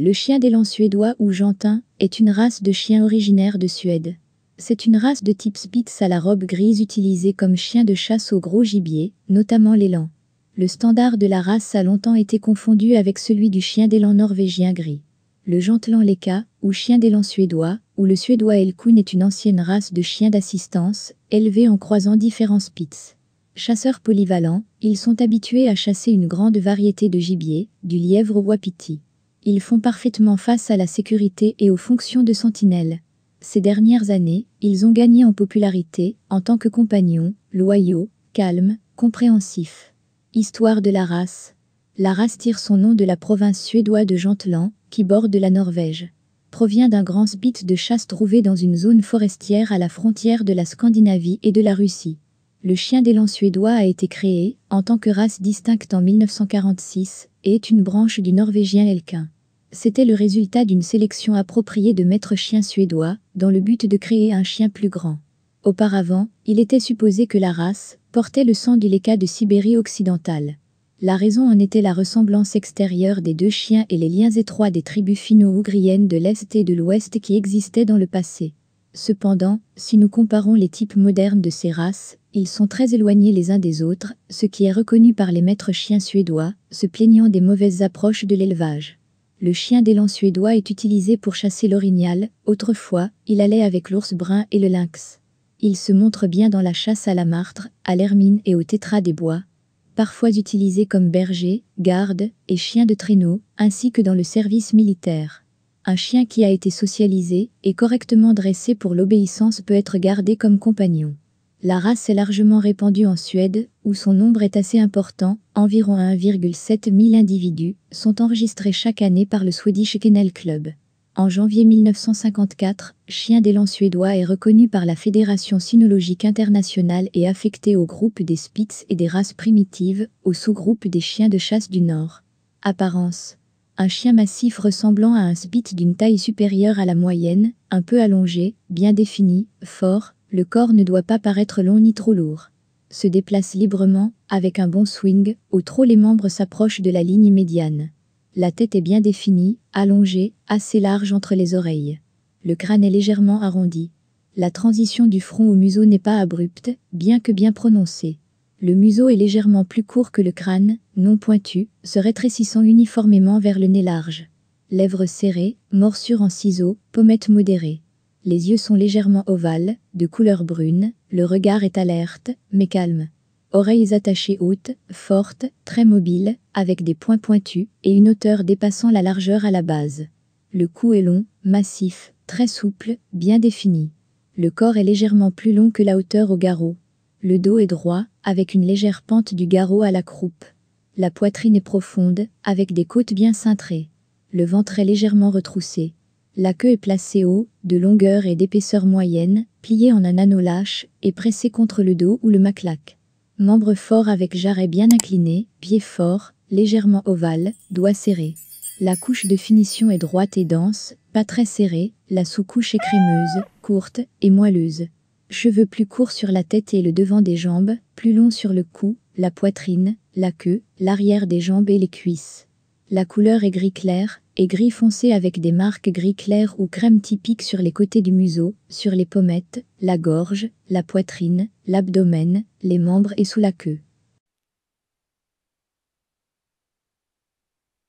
Le chien d'élan suédois ou jantin est une race de chien originaire de Suède. C'est une race de type Spitz à la robe grise utilisée comme chien de chasse au gros gibier, notamment l'élan. Le standard de la race a longtemps été confondu avec celui du chien d'élan norvégien gris. Le jantelan Leka, ou chien d'élan suédois, ou le suédois Elkun est une ancienne race de chiens d'assistance, élevés en croisant différents Spitz. Chasseurs polyvalents, ils sont habitués à chasser une grande variété de gibier, du lièvre au wapiti ils font parfaitement face à la sécurité et aux fonctions de sentinelle. Ces dernières années, ils ont gagné en popularité, en tant que compagnons, loyaux, calmes, compréhensifs. Histoire de la race. La race tire son nom de la province suédoise de Jantland, qui borde la Norvège. Provient d'un grand spit de chasse trouvé dans une zone forestière à la frontière de la Scandinavie et de la Russie. Le chien d'élan suédois a été créé, en tant que race distincte en 1946, et est une branche du norvégien Elkin. C'était le résultat d'une sélection appropriée de maîtres chiens suédois, dans le but de créer un chien plus grand. Auparavant, il était supposé que la race portait le sang du d'Ileka de Sibérie occidentale. La raison en était la ressemblance extérieure des deux chiens et les liens étroits des tribus finno-ougriennes de l'Est et de l'Ouest qui existaient dans le passé. Cependant, si nous comparons les types modernes de ces races, ils sont très éloignés les uns des autres, ce qui est reconnu par les maîtres chiens suédois, se plaignant des mauvaises approches de l'élevage. Le chien d'élan suédois est utilisé pour chasser l'orignal, autrefois, il allait avec l'ours brun et le lynx. Il se montre bien dans la chasse à la martre, à l'hermine et au tétra des bois, parfois utilisé comme berger, garde et chien de traîneau, ainsi que dans le service militaire. Un chien qui a été socialisé et correctement dressé pour l'obéissance peut être gardé comme compagnon. La race est largement répandue en Suède, où son nombre est assez important, environ 1,7 000 individus sont enregistrés chaque année par le Swedish Kennel Club. En janvier 1954, Chien d'élan suédois est reconnu par la Fédération cynologique internationale et affecté au groupe des Spitz et des races primitives, au sous-groupe des chiens de chasse du Nord. Apparence un chien massif ressemblant à un Spitz d'une taille supérieure à la moyenne, un peu allongé, bien défini, fort, le corps ne doit pas paraître long ni trop lourd. Se déplace librement, avec un bon swing, au trop les membres s'approchent de la ligne médiane. La tête est bien définie, allongée, assez large entre les oreilles. Le crâne est légèrement arrondi. La transition du front au museau n'est pas abrupte, bien que bien prononcée. Le museau est légèrement plus court que le crâne, non pointu, se rétrécissant uniformément vers le nez large. Lèvres serrées, morsures en ciseaux, pommettes modérées. Les yeux sont légèrement ovales, de couleur brune, le regard est alerte, mais calme. Oreilles attachées hautes, fortes, très mobiles, avec des points pointus et une hauteur dépassant la largeur à la base. Le cou est long, massif, très souple, bien défini. Le corps est légèrement plus long que la hauteur au garrot. Le dos est droit, avec une légère pente du garrot à la croupe. La poitrine est profonde, avec des côtes bien cintrées. Le ventre est légèrement retroussé. La queue est placée haut, de longueur et d'épaisseur moyenne, pliée en un anneau lâche et pressée contre le dos ou le maclaque. Membre fort avec jarret bien incliné, pied fort, légèrement ovale, doigt serré. La couche de finition est droite et dense, pas très serrée, la sous-couche est crémeuse, courte et moelleuse. Cheveux plus courts sur la tête et le devant des jambes, plus longs sur le cou, la poitrine, la queue, l'arrière des jambes et les cuisses. La couleur est gris clair, et gris foncé avec des marques gris clair ou crème typiques sur les côtés du museau, sur les pommettes, la gorge, la poitrine, l'abdomen, les membres et sous la queue.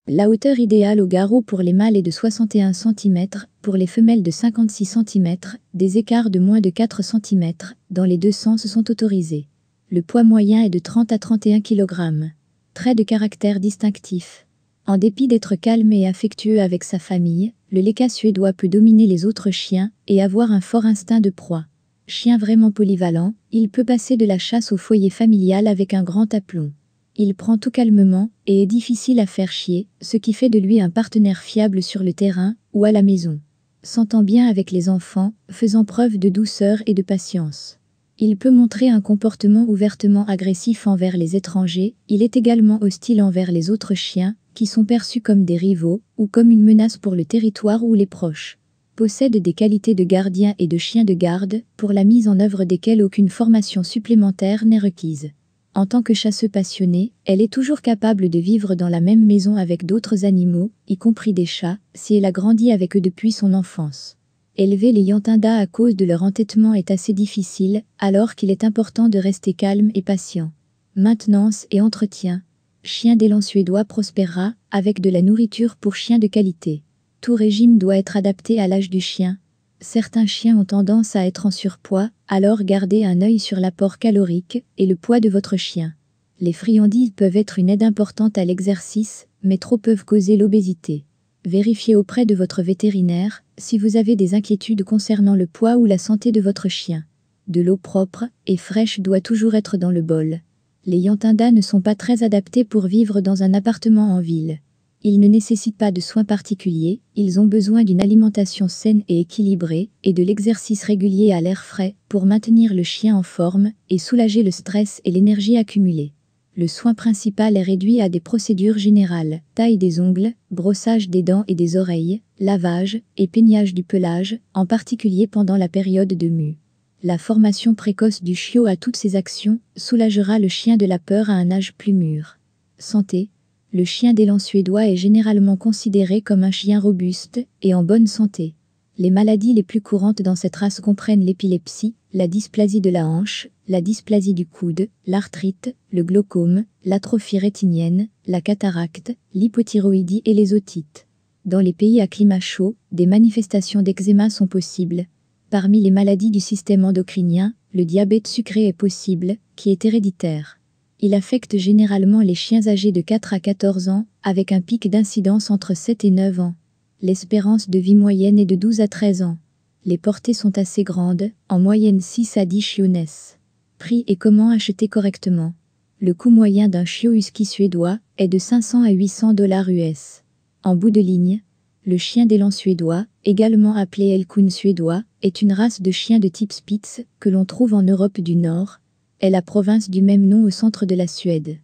La hauteur idéale au garrot pour les mâles est de 61 cm, pour les femelles de 56 cm, des écarts de moins de 4 cm, dans les deux sens sont autorisés. Le poids moyen est de 30 à 31 kg. Trait de caractère distinctif. En dépit d'être calme et affectueux avec sa famille, le Leka suédois peut dominer les autres chiens et avoir un fort instinct de proie. Chien vraiment polyvalent, il peut passer de la chasse au foyer familial avec un grand aplomb. Il prend tout calmement et est difficile à faire chier, ce qui fait de lui un partenaire fiable sur le terrain ou à la maison. S'entend bien avec les enfants, faisant preuve de douceur et de patience. Il peut montrer un comportement ouvertement agressif envers les étrangers, il est également hostile envers les autres chiens, qui sont perçus comme des rivaux ou comme une menace pour le territoire ou les proches, Possède des qualités de gardien et de chien de garde, pour la mise en œuvre desquelles aucune formation supplémentaire n'est requise. En tant que chasseuse passionnée, elle est toujours capable de vivre dans la même maison avec d'autres animaux, y compris des chats, si elle a grandi avec eux depuis son enfance. Élever les yantindas à cause de leur entêtement est assez difficile, alors qu'il est important de rester calme et patient. Maintenance et entretien Chien d'élan suédois prospérera avec de la nourriture pour chiens de qualité. Tout régime doit être adapté à l'âge du chien. Certains chiens ont tendance à être en surpoids, alors gardez un œil sur l'apport calorique et le poids de votre chien. Les friandises peuvent être une aide importante à l'exercice, mais trop peuvent causer l'obésité. Vérifiez auprès de votre vétérinaire si vous avez des inquiétudes concernant le poids ou la santé de votre chien. De l'eau propre et fraîche doit toujours être dans le bol. Les Yantinda ne sont pas très adaptés pour vivre dans un appartement en ville. Ils ne nécessitent pas de soins particuliers, ils ont besoin d'une alimentation saine et équilibrée, et de l'exercice régulier à l'air frais, pour maintenir le chien en forme et soulager le stress et l'énergie accumulée. Le soin principal est réduit à des procédures générales, taille des ongles, brossage des dents et des oreilles, lavage et peignage du pelage, en particulier pendant la période de mue. La formation précoce du chiot à toutes ses actions soulagera le chien de la peur à un âge plus mûr. Santé Le chien d'élan suédois est généralement considéré comme un chien robuste et en bonne santé. Les maladies les plus courantes dans cette race comprennent l'épilepsie, la dysplasie de la hanche, la dysplasie du coude, l'arthrite, le glaucome, l'atrophie rétinienne, la cataracte, l'hypothyroïdie et les otites. Dans les pays à climat chaud, des manifestations d'eczéma sont possibles, Parmi les maladies du système endocrinien, le diabète sucré est possible, qui est héréditaire. Il affecte généralement les chiens âgés de 4 à 14 ans, avec un pic d'incidence entre 7 et 9 ans. L'espérance de vie moyenne est de 12 à 13 ans. Les portées sont assez grandes, en moyenne 6 à 10 chionesses. Prix et comment acheter correctement Le coût moyen d'un chiot husky suédois est de 500 à 800 dollars US. En bout de ligne, le chien d'élan suédois, également appelé Elkun suédois, est une race de chien de type Spitz que l'on trouve en Europe du Nord Elle la province du même nom au centre de la Suède.